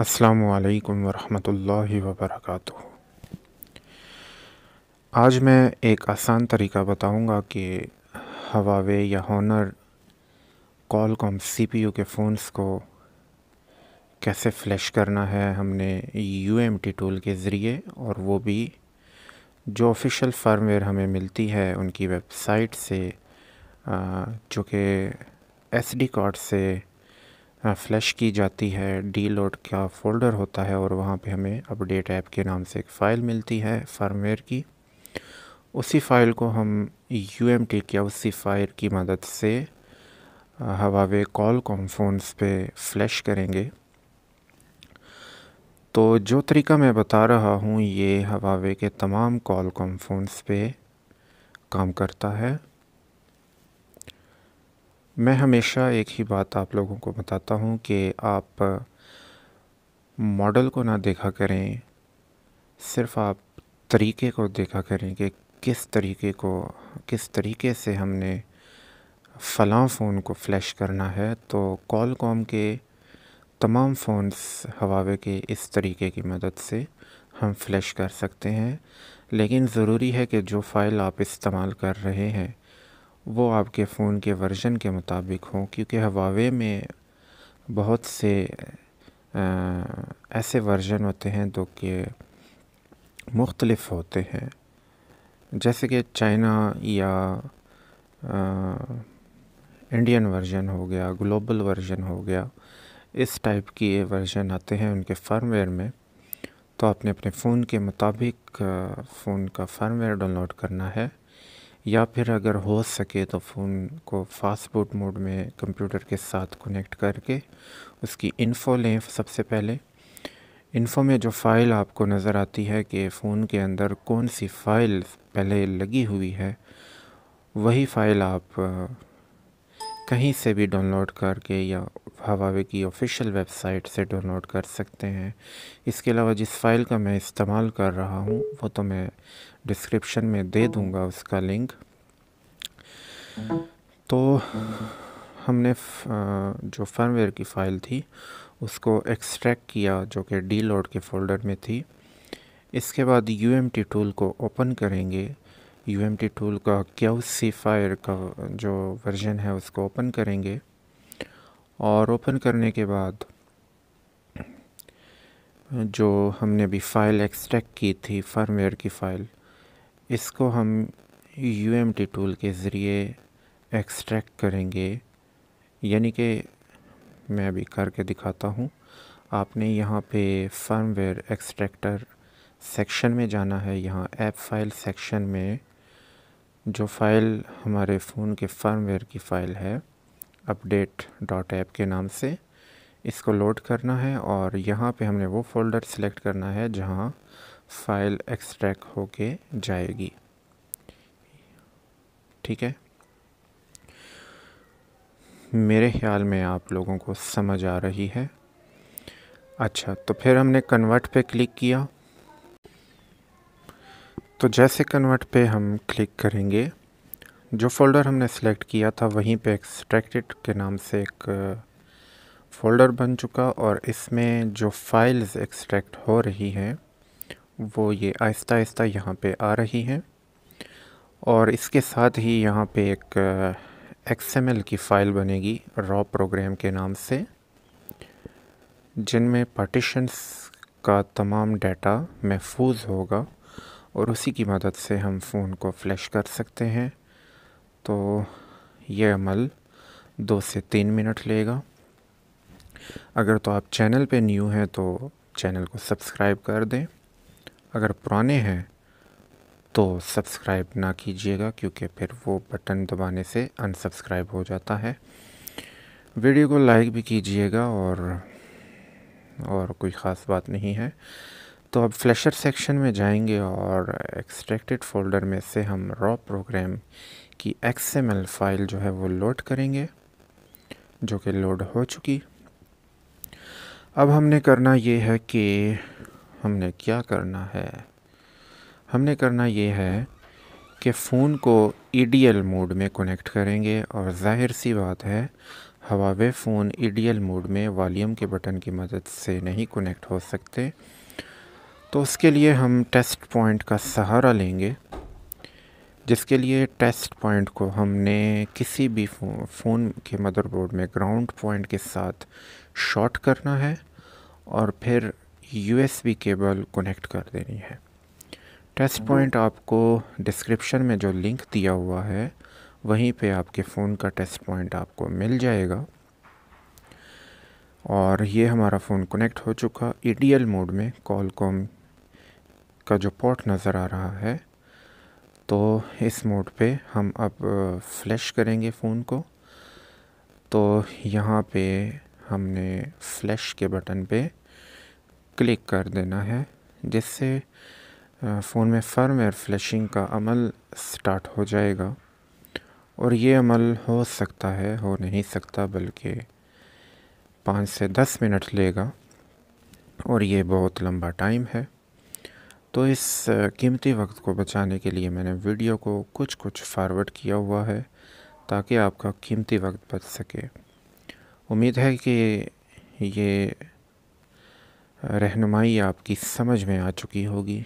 अस्सलाम वरहमतुल्लाहि वबरकातुहू आज मैं एक आसान तरीका बताऊंगा कि हवावे या हॉनर कॉलकॉम सीपीयू के फ़ोन्स को कैसे फ्लैश करना है हमने यू एम टी टूल के ज़रिए और वो भी जो ऑफिशियल फर्मवेयर हमें मिलती है उनकी वेबसाइट से जो कि एस डी कार्ड से फ़्लैश हाँ, की जाती है डी लोड का फ़ोल्डर होता है और वहाँ पे हमें अपडेट ऐप के नाम से एक फ़ाइल मिलती है फर्मवेयर की उसी फ़ाइल को हम यू एम टी या उसी फाइल की मदद से हवावे कॉल कॉम फोन्स पे फ्लैश करेंगे तो जो तरीका मैं बता रहा हूँ ये हवावे के तमाम कॉल कॉम फोन्स पे काम करता है मैं हमेशा एक ही बात आप लोगों को बताता हूँ कि आप मॉडल को ना देखा करें सिर्फ आप तरीके को देखा करें कि किस तरीके को किस तरीके से हमने फ़लाँ फ़ोन को फ्लैश करना है तो कॉल कॉम के तमाम फ़ोन्स हवावे के इस तरीके की मदद से हम फ्लैश कर सकते हैं लेकिन ज़रूरी है कि जो फ़ाइल आप इस्तेमाल कर रहे हैं वो आपके फ़ोन के वर्जन के मुताबिक हों क्योंकि हवावे में बहुत से ऐसे वर्जन होते हैं जो कि मुख्तलफ़ होते हैं जैसे कि चाइना या इंडियन वर्जन हो गया ग्लोबल वर्जन हो गया इस टाइप की ये वर्जन आते हैं उनके फर्मवेयर में तो आपने अपने फ़ोन के मुताबिक फ़ोन का फर्मवेयर डाउनलोड करना है या फिर अगर हो सके तो फ़ोन को फास्ट बूट मोड में कंप्यूटर के साथ कनेक्ट करके उसकी इन्फ़ो लें सबसे पहले इन्फ़ो में जो फ़ाइल आपको नज़र आती है कि फ़ोन के अंदर कौन सी फ़ाइल पहले लगी हुई है वही फ़ाइल आप कहीं से भी डाउनलोड करके या हवावे की ऑफिशियल वेबसाइट से डाउनलोड कर सकते हैं इसके अलावा जिस फ़ाइल का मैं इस्तेमाल कर रहा हूँ वो तो मैं डिस्क्रिप्शन में दे दूँगा उसका लिंक तो हमने जो फर्मवेयर की फ़ाइल थी उसको एक्सट्रैक्ट किया जो कि डी लोड के फोल्डर में थी इसके बाद यू एम टी टूल को ओपन करेंगे यू एम टी टूल का फायर का जो वर्जन है उसको ओपन करेंगे और ओपन करने के बाद जो हमने अभी फ़ाइल एक्सट्रैक्ट की थी फर्मवेयर की फ़ाइल इसको हम यू एम टी टूल के ज़रिए एक्सट्रैक्ट करेंगे यानी कि मैं अभी करके दिखाता हूँ आपने यहाँ पे फर्मवेयर एक्सट्रैक्टर सेक्शन में जाना है यहाँ ऐप फाइल सेक्शन में जो फ़ाइल हमारे फ़ोन के फर्मवेयर की फ़ाइल है अपडेट डॉट ऐप के नाम से इसको लोड करना है और यहाँ पे हमने वो फोल्डर सेलेक्ट करना है जहाँ फ़ाइल एक्सट्रैक्ट होके जाएगी ठीक है मेरे ख्याल में आप लोगों को समझ आ रही है अच्छा तो फिर हमने कन्वर्ट पे क्लिक किया तो जैसे कन्वर्ट पे हम क्लिक करेंगे जो फ़ोल्डर हमने सेलेक्ट किया था वहीं पे एक्सट्रैक्टेड के नाम से एक फ़ोल्डर बन चुका और इसमें जो फाइल्स एक्सट्रैक्ट हो रही हैं वो ये आहिस्ता आहिस्ता यहाँ पे आ रही हैं और इसके साथ ही यहाँ पे एक एक्सएमएल की फ़ाइल बनेगी रॉ प्रोग्राम के नाम से जिनमें पार्टीशंस का तमाम डाटा महफूज होगा और उसी की मदद से हम फ़ोन को फ्लैश कर सकते हैं तो ये अमल दो से तीन मिनट लेगा अगर तो आप चैनल पे न्यू हैं तो चैनल को सब्सक्राइब कर दें अगर पुराने हैं तो सब्सक्राइब ना कीजिएगा क्योंकि फिर वो बटन दबाने से अनसब्सक्राइब हो जाता है वीडियो को लाइक भी कीजिएगा और और कोई ख़ास बात नहीं है तो अब फ्लैशर सेक्शन में जाएंगे और एक्सट्रैक्टेड फोल्डर में से हम रॉ प्रोग्राम की एक्सएमएल फाइल जो है वो लोड करेंगे जो कि लोड हो चुकी अब हमने करना ये है कि हमने क्या करना है हमने करना ये है कि फ़ोन को ई e मोड में कनेक्ट करेंगे और ज़ाहिर सी बात है हवावे फ़ोन ई मोड में वॉल्यूम के बटन की मदद से नहीं कनेक्ट हो सकते तो उसके लिए हम टेस्ट पॉइंट का सहारा लेंगे जिसके लिए टेस्ट पॉइंट को हमने किसी भी फ़ोन फ़ोन के मदरबोर्ड में ग्राउंड पॉइंट के साथ शॉर्ट करना है और फिर यूएसबी केबल कनेक्ट कर देनी है टेस्ट हम्म। पॉइंट आपको डिस्क्रिप्शन में जो लिंक दिया हुआ है वहीं पे आपके फ़ोन का टेस्ट पॉइंट आपको मिल जाएगा और ये हमारा फ़ोन कनेक्ट हो चुका ई मोड में कॉल कॉम का जो पोर्ट नज़र आ रहा है तो इस मोड पे हम अब फ्लैश करेंगे फ़ोन को तो यहाँ पे हमने फ्लैश के बटन पे क्लिक कर देना है जिससे फ़ोन में फर्मवेयर फ्लैशिंग का अमल स्टार्ट हो जाएगा और ये अमल हो सकता है हो नहीं सकता बल्कि पाँच से दस मिनट लेगा और ये बहुत लंबा टाइम है तो इस कीमती वक्त को बचाने के लिए मैंने वीडियो को कुछ कुछ फॉरवर्ड किया हुआ है ताकि आपका कीमती वक्त बच सके उम्मीद है कि ये रहनुमाई आपकी समझ में आ चुकी होगी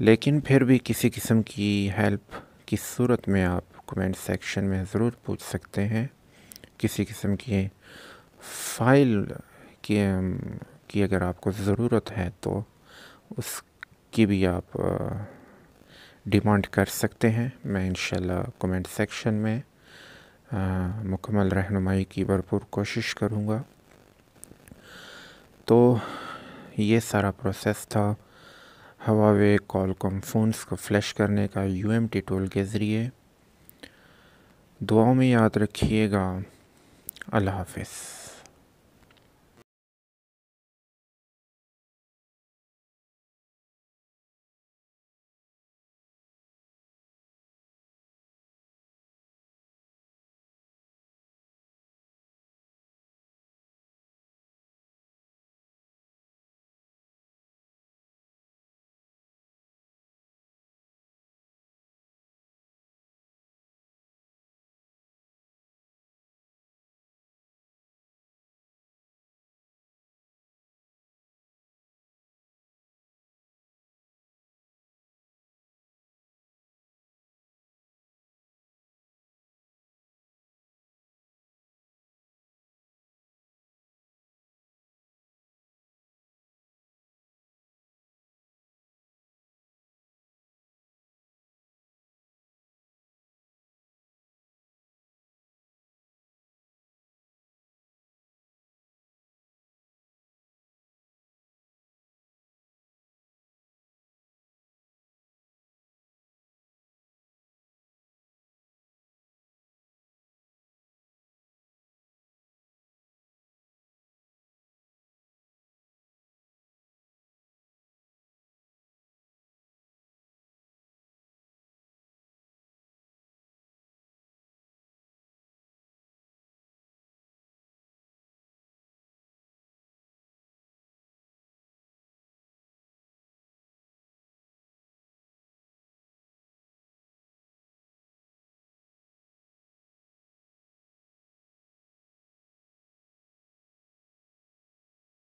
लेकिन फिर भी किसी किस्म की हेल्प की सूरत में आप कमेंट सेक्शन में ज़रूर पूछ सकते हैं किसी किस्म की फ़ाइल की, की अगर आपको ज़रूरत है तो उसकी भी आप डिमांड कर सकते हैं मैं इन कमेंट सेक्शन में मुकम्मल रहनुमाई की भरपूर कोशिश करूँगा तो ये सारा प्रोसेस था हवावे कॉलकॉम फ़ोन्स को फ्लैश करने का यू एम टी टोल के ज़रिए दुआओं में याद रखिएगा अल्लाह हाफिज़